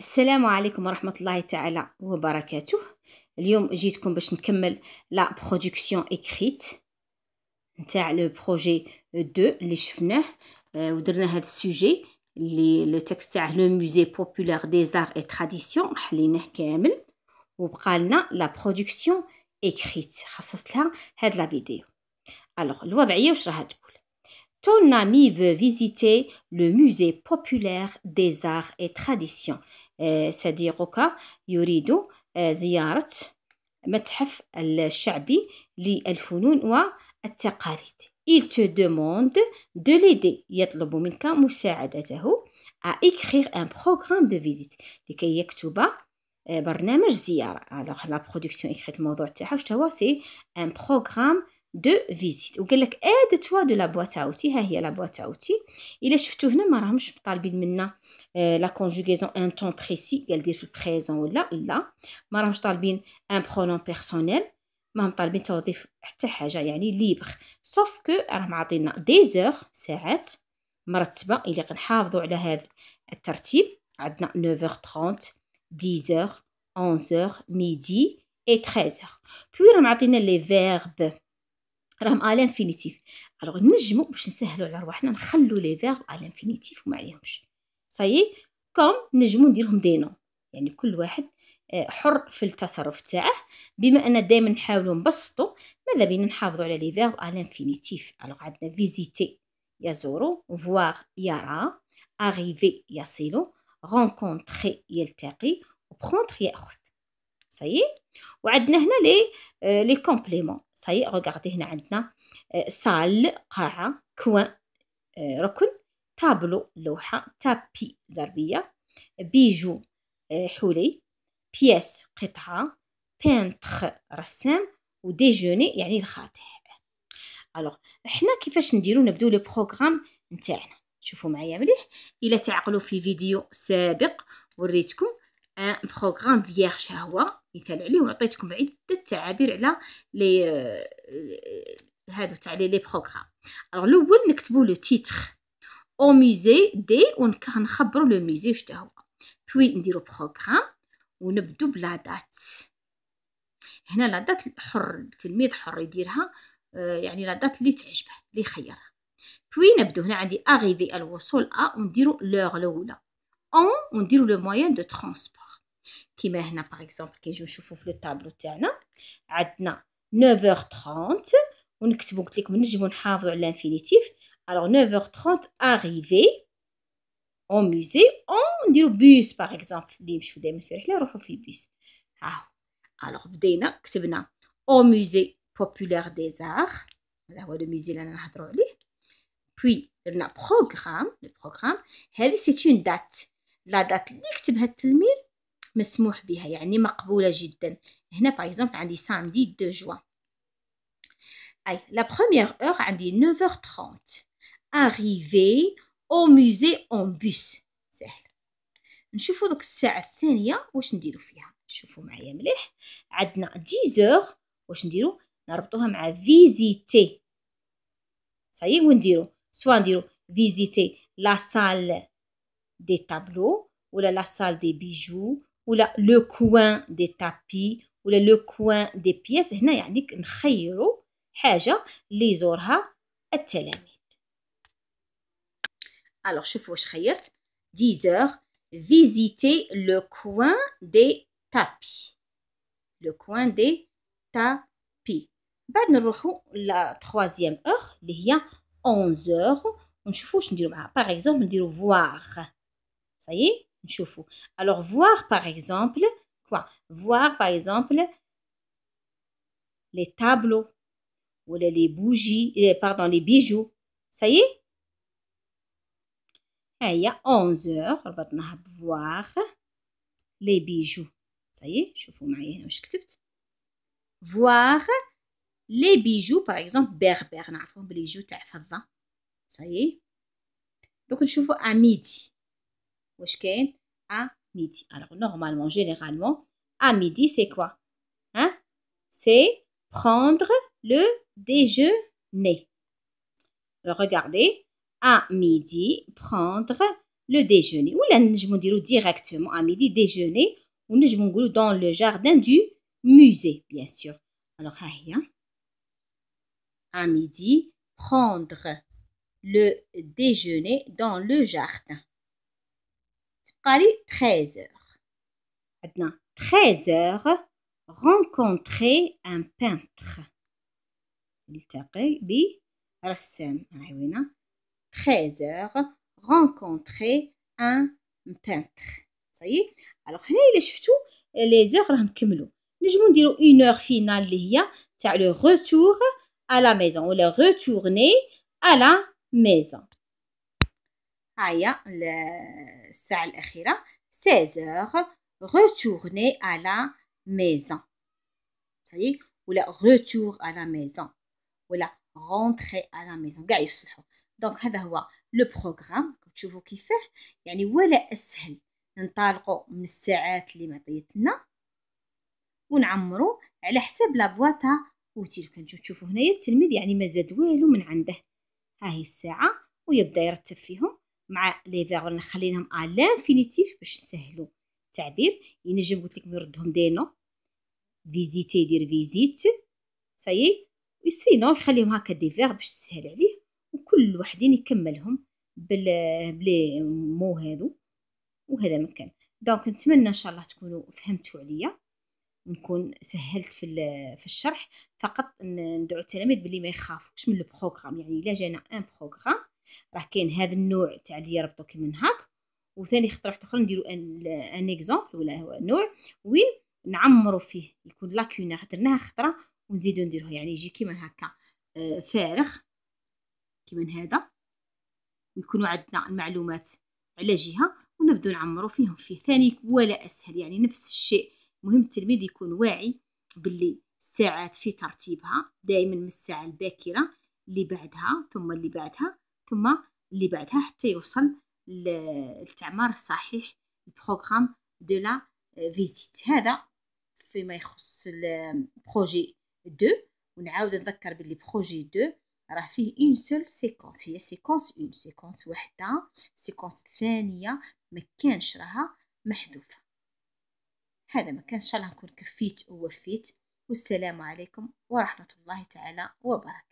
السلام عليكم ورحمة الله تعالى وبركاته اليوم جيتكم باش نكمل لا برودكسيون اكريت نتاع لو بروجي دو اللي شفناه آه، ودرنا هذا السوجي اللي لو تكست تاعه لو موزي بوبولار دي زار اي تراديسيون حليناه كامل وبقى لنا لا برودكسيون اكريت خصصت لها هاد لا فيديو الوغ الوضعيه واش راها تكون ton ami veut visiter le musée populaire des arts et traditions. Euh, c'est-à-dire qu'il صديقك يريد زيارة متحف الشعبي للفنون والتقاليد. Il te demande de l'aider. يطلب منك مساعدته à écrire un programme de visite لكي يكتب برنامج زيارة. Alors la production écrite الموضوع تاعها واش هو سي un programme دو فيزيت وقال لك اد توا دو لا بواط اوتي ها هي لا بواط اوتي الا شفتو هنا ما راهمش طالبين منا لا كونجوغيزون ان طون بريسي قال دير في البريزون ولا لا ما راهمش طالبين ان برونون بيرسونيل ما هم طالبين توظيف حتى حاجه يعني ليبر سوف كو راهم عاطينا دي زور ساعات مرتبه الا كنحافظوا على هذا الترتيب عندنا 9h30 10h 11h ميدي اي 13h puis راهم عاطينا لي فيرب راهم الانفينيتيف الوغ نجمو باش نسهلو على رواحنا نخلو لي فيرب الانفينيتيف وما عليهمش صايي كوم نجمو نديرهم دي نو يعني كل واحد آه، حر في التصرف تاعه بما ان دائما نحاولوا نبسطوا ماذا بينا نحافظوا على لي فيرب الانفينيتيف الوغ عندنا فيزيتي يزورو فوار يرى arriver يصل رونكونتري يلتقي وبخونتر ياخذ صايي وعندنا هنا لي آه، لي كومبليمون صايي غوغاردي هنا عندنا آه، سال قاعة كوان آه، ركن تابلو لوحة تابي زربية بيجو حولي بياس قطعة بينتر رسام وديجوني يعني الغداء الوغ حنا كيفاش نديرو نبداو لو بروغرام نتاعنا شوفوا معايا مليح الا تعقلوا في فيديو سابق وريتكم آه، بروغرام فيير هو مثال عليه وعطيتكم عدة تعابير على لي آه، هادو تاع لي بروغرام الوغ الاول نكتبو لو تيتر او ميزي دي ونخبرو لو ميزي واش هو بوي نديرو بروغرام ونبدو بلا دات هنا لا دات حر التلميذ حر يديرها آه، يعني لا دات اللي تعجبه اللي يخيرها بوي نبدو هنا عندي اغيفي الوصول ا ونديرو لوغ الاولى on, on dit le moyen de transport. Qui par exemple, qui je vous le tableau tiana, a 9h30, on écrit vous clic, dit, on l'infinitif. Alors, 9h30, arrivé au musée, on dit le bus, par exemple. Ah, alors, on dit, au musée populaire des arts. le musée, là, on a Puis, programme, le programme, c'est une date. لا دات اللي كتبها التلميذ مسموح بها يعني مقبولة جدا هنا باغ اكزومبل عندي سامدي دو جوان اي لا بروميير اور عندي 9h30 30 اريفي او ميزي اون بوس سهل نشوفوا دوك الساعة الثانية واش نديرو فيها شوفوا معايا مليح عندنا 10h واش نديرو نربطوها مع فيزيتي صايي ونديرو سوا نديرو فيزيتي لا سال des tableaux, ou la salle des bijoux, ou le coin des tapis, ou le coin des pièces. هنا يعني نخيروا حاجة اللي يزورها التلاميذ. Alors شوفوا واش خيرت 10 heures visiter le coin des tapis. Le coin des tapis. بعد نروحوا لا troisième heure اللي هي 11 heures ونشوفوا واش نديروا معها. Par exemple نديروا voir. Ça y est, chauffe. Alors, voir par exemple, quoi Voir par exemple les tableaux ou les, bougies, euh, pardon, les bijoux. Ça y est hein, il y a 11 heures, on va voir les bijoux. Ça y est, je hein, Voir les bijoux, par exemple, berbères. on va voir les bijoux, ça y est. Donc, je à midi à midi. Alors, normalement, généralement, à midi, c'est quoi Hein C'est prendre le déjeuner. Alors, regardez, à midi, prendre le déjeuner. Ou là, je me dirais directement à midi, déjeuner. Ou je me dans le jardin du musée, bien sûr. Alors, rien. Hein? À midi, prendre le déjeuner dans le jardin. 13 heures. un 13 heures rencontrer un peintre. 13 ah heures rencontrer un peintre. Ça y est Alors, là, vous les heures, je sont Je dis une heure finale, le retour à la maison. Ou le retourner à la maison. هيا الساعة الأخيرة أور غوتورني أ لا maison صحيح ولا غوتور أ لا maison ولا غونتخي أ لا maison كاع يصلحو دونك هذا هو لو بروغرام تشوفوا كيفاه يعني ولا اسهل ننطلقوا من الساعات اللي معطيتنا ونعمرو على حساب لا بواطا اوتيل كنتو تشوفوا هنايا التلميذ يعني ما زاد والو من عنده ها هي الساعه ويبدا يرتب فيهم مع لي فيرب نخلينهم ا لانفينيتيف باش نسهلو التعبير ينجم يعني قلت لكم يردهم دينو فيزيتي يدير فيزيت سايي سينو يخليهم هكا دي فيرب باش تسهل عليه وكل وحدين يكملهم بال بلي مو هادو وهذا مكان دونك نتمنى ان شاء الله تكونوا فهمتوا عليا نكون سهلت في في الشرح فقط ندعو التلاميذ بلي ما يخافوش من البروغرام يعني الا جانا ان بروغرام راه كاين هذا النوع تاع اللي يربطوك من هاك وثاني خطره واحده اخرى نديرو ان, أن اكزومبل ولا نوع وين نعمرو فيه يكون لاكونا درناها خطره ونزيدو نديروه يعني يجي كيما هكا آه، فارغ كيما هذا ويكونوا عندنا المعلومات على جهه ونبدو نعمرو فيهم فيه ثاني ولا اسهل يعني نفس الشيء مهم التلميذ يكون واعي باللي الساعات في ترتيبها دائما من الساعه الباكره اللي بعدها ثم اللي بعدها ثم اللي بعدها حتى يوصل للتعمار الصحيح البروغرام دو لا فيزيت هذا فيما يخص البروجي دو ونعاود نذكر باللي بروجي دو راه فيه اون سول سيكونس هي سيكونس اون سيكونس وحده سيكونس ثانيه ما كانش راها محذوفه هذا ما كانش الله نكون كفيت ووفيت والسلام عليكم ورحمه الله تعالى وبركاته